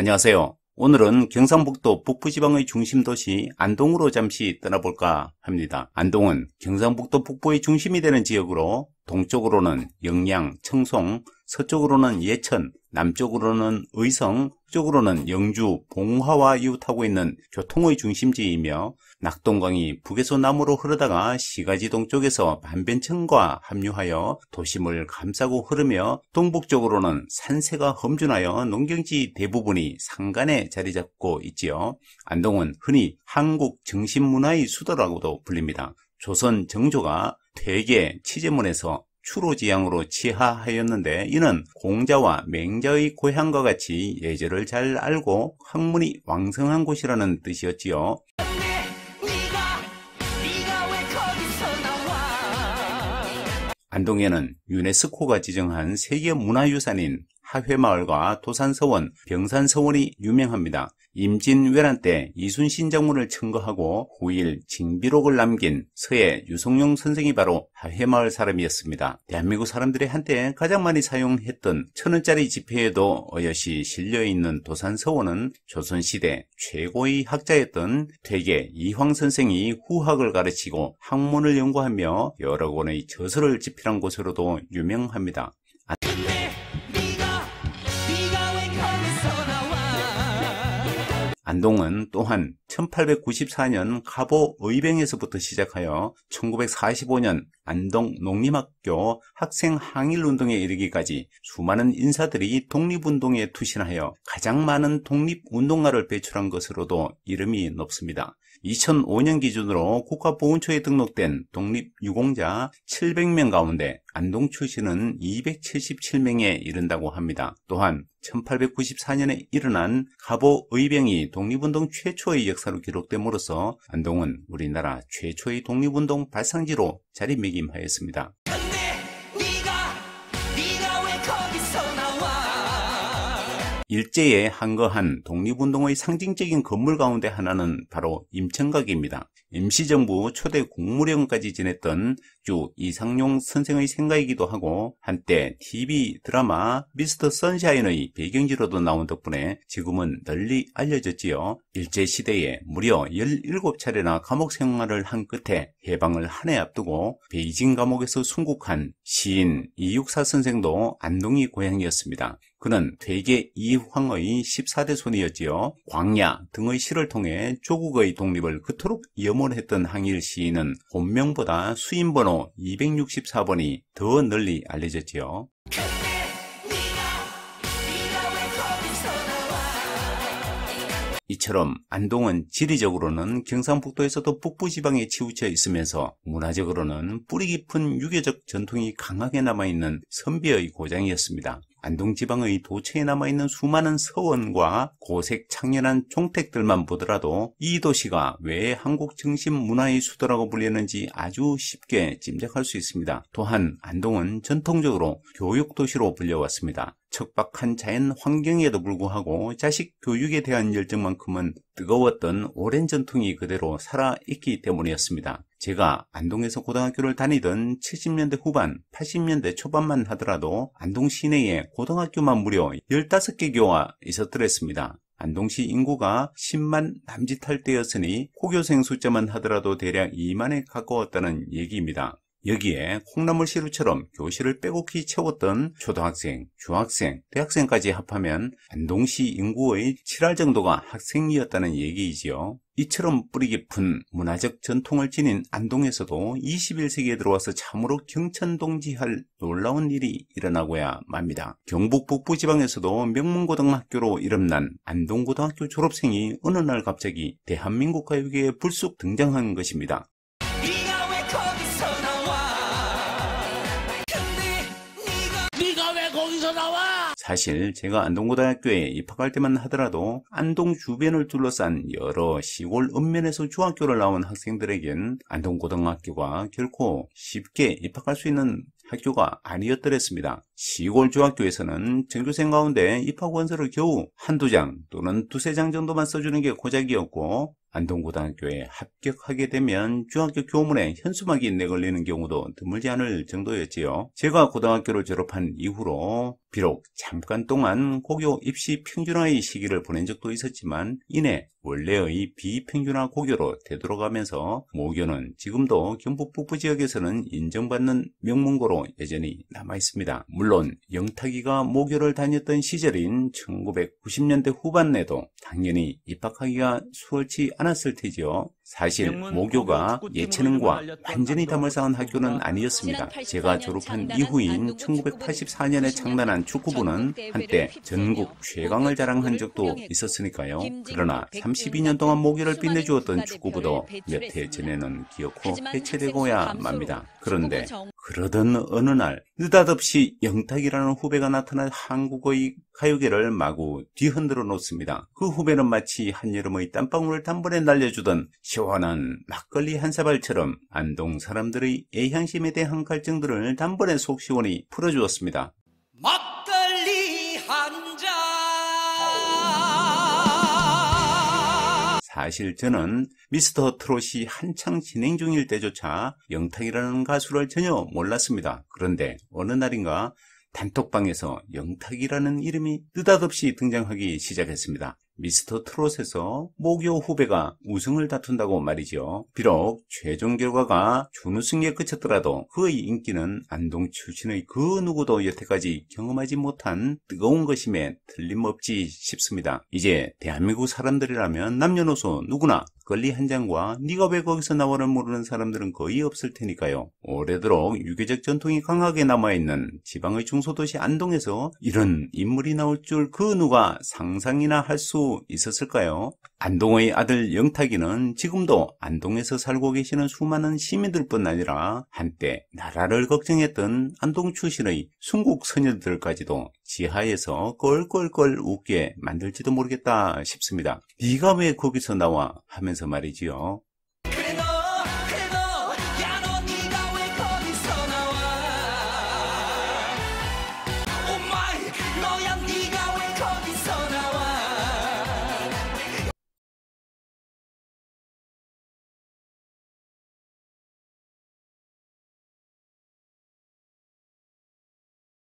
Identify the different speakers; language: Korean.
Speaker 1: 안녕하세요. 오늘은 경상북도 북부지방의 중심도시 안동으로 잠시 떠나볼까 합니다. 안동은 경상북도 북부의 중심이 되는 지역으로 동쪽으로는 영양, 청송, 서쪽으로는 예천, 남쪽으로는 의성, 쪽으로는 영주, 봉화와 이웃하고 있는 교통의 중심지이며 낙동강이 북에서 남으로 흐르다가 시가지동 쪽에서 반변천과 합류하여 도심을 감싸고 흐르며 동북쪽으로는 산세가 험준하여 농경지 대부분이 산간에 자리 잡고 있지요. 안동은 흔히 한국 정신문화의 수도라고도 불립니다. 조선 정조가 대개 치재문에서 추로지향으로 치하하였는데 이는 공자와 맹자의 고향과 같이 예절을 잘 알고 학문이 왕성한 곳이라는 뜻이었지요. 안동에는 유네스코가 지정한 세계문화유산인 하회마을과 도산서원, 병산서원이 유명합니다. 임진왜란 때 이순신 정문을 청거하고 후일 징비록을 남긴 서해 유성룡 선생이 바로 하회마을 사람이었습니다. 대한민국 사람들이 한때 가장 많이 사용했던 천원짜리 지폐에도 어여시 실려있는 도산서원은 조선시대 최고의 학자였던 퇴계 이황 선생이 후학을 가르치고 학문을 연구하며 여러 권의 저서를 집필한 곳으로도 유명합니다. 안동은 또한 1894년 가보 의병에서부터 시작하여 1945년 안동 농림학교 학생 항일운동에 이르기까지 수많은 인사들이 독립운동에 투신하여 가장 많은 독립운동가를 배출한 것으로도 이름이 높습니다. 2005년 기준으로 국가보훈처에 등록된 독립유공자 700명 가운데 안동 출신은 277명에 이른다고 합니다. 또한 1894년에 일어난 가보 의병이 독립운동 최초의 역사로 기록됨으로써 안동은 우리나라 최초의 독립운동 발상지로 자리매김하였습니다. 일제에 한거한 독립운동의 상징적인 건물 가운데 하나는 바로 임천각입니다. 임시정부 초대 국무령까지 지냈던 주 이상용 선생의 생가이기도 하고 한때 TV 드라마 미스터 선샤인의 배경지로도 나온 덕분에 지금은 널리 알려졌지요. 일제시대에 무려 17차례나 감옥 생활을 한 끝에 해방을 한 해 앞두고 베이징 감옥에서 순국한 시인 이육사 선생도 안동이 고향이었습니다. 그는 대개 이황의 14대 손이었지요. 광야 등의 시를 통해 조국의 독립을 그토록 염원했던 항일 시인은 본명보다 수인번호 264번이 더 널리 알려졌지요. 이처럼 안동은 지리적으로는 경상북도에서도 북부지방에 치우쳐 있으면서 문화적으로는 뿌리 깊은 유교적 전통이 강하게 남아있는 선비의 고장이었습니다. 안동지방의 도처에 남아있는 수많은 서원과 고색 창렬한 종택들만 보더라도 이 도시가 왜 한국 중심 문화의 수도라고 불리는지 아주 쉽게 짐작할 수 있습니다. 또한 안동은 전통적으로 교육도시로 불려왔습니다. 척박한 자연 환경에도 불구하고 자식 교육에 대한 열정만큼은 뜨거웠던 오랜 전통이 그대로 살아있기 때문이었습니다. 제가 안동에서 고등학교를 다니던 70년대 후반, 80년대 초반만 하더라도 안동 시내에 고등학교만 무려 15개 교가 있었더랬습니다. 안동시 인구가 10만 남짓할 때였으니 호교생 숫자만 하더라도 대략 2만에 가까웠다는 얘기입니다. 여기에 콩나물 시루처럼 교실을 빼곡히 채웠던 초등학생, 중학생, 대학생까지 합하면 안동시 인구의 7할 정도가 학생이었다는 얘기이지요. 이처럼 뿌리 깊은 문화적 전통을 지닌 안동에서도 21세기에 들어와서 참으로 경천동지할 놀라운 일이 일어나고야 맙니다. 경북 북부 지방에서도 명문고등학교로 이름난 안동고등학교 졸업생이 어느 날 갑자기 대한민국 가요계에 불쑥 등장한 것입니다. 사실 제가 안동고등학교에 입학할 때만 하더라도 안동 주변을 둘러싼 여러 시골 읍면에서 중학교를 나온 학생들에겐 안동고등학교가 결코 쉽게 입학할 수 있는 학교가 아니었더랬습니다. 시골 중학교에서는 전교생 가운데 입학 원서를 겨우 한두 장 또는 두세 장 정도만 써주는 게 고작이었고 안동고등학교에 합격하게 되면 중학교 교문에 현수막이 내걸리는 경우도 드물지 않을 정도였지요. 제가 고등학교를 졸업한 이후로 비록 잠깐 동안 고교 입시 평준화의 시기를 보낸 적도 있었지만 이내 원래의 비평준화 고교로 되돌아가면서 모교는 지금도 경북 북부 지역에서는 인정받는 명문고로 여전히 남아 있습니다. 물론 영탁이가 모교를 다녔던 시절인 1990년대 후반에도 당연히 입학하기가 수월치 않았을 테지요. 사실 모교가 예체능과 완전히 담을 쌓은 학교는 아니었습니다. 제가 졸업한 이후인 1984년에 창단한 축구부는 한때 전국 최강을 자랑한 적도 있었으니까요. 그러나 32년 동안 모교를 빛내주었던 축구부도 몇 해 전에는 기억코 해체되고야 맙니다. 그런데 그러던 어느 날 느닷없이 영탁이라는 후배가 나타난 한국의 가요계를 마구 뒤흔들어 놓습니다. 그 후배는 마치 한여름의 땀방울을 단번에 날려주던 시원한 막걸리 한 사발처럼 안동 사람들의 애향심에 대한 갈증들을 단번에 속 시원히 풀어주었습니다. 막걸리 한 잔. 사실 저는 미스터 트롯이 한창 진행 중일 때조차 영탁이라는 가수를 전혀 몰랐습니다. 그런데 어느 날인가 단톡방에서 영탁이라는 이름이 느닷없이 등장하기 시작했습니다. 미스터 트롯에서 모교 후배가 우승을 다툰다고 말이죠. 비록 최종 결과가 준우승에 그쳤더라도 그의 인기는 안동 출신의 그 누구도 여태까지 경험하지 못한 뜨거운 것임에 틀림없지 싶습니다. 이제 대한민국 사람들이라면 남녀노소 누구나 걸리 한 장과 니가왜 거기서 나와를 모르는 사람들은 거의 없을 테니까요. 오래도록 유교적 전통이 강하게 남아있는 지방의 중소도시 안동에서 이런 인물이 나올 줄 그 누가 상상이나 할 수 있었을까요? 안동의 아들 영탁이는 지금도 안동에서 살고 계시는 수많은 시민들뿐 아니라 한때 나라를 걱정했던 안동 출신의 순국 선녀들까지도 지하에서 껄껄껄 웃게 만들지도 모르겠다 싶습니다. 네가 왜 거기서 나와 하면서 말이지요.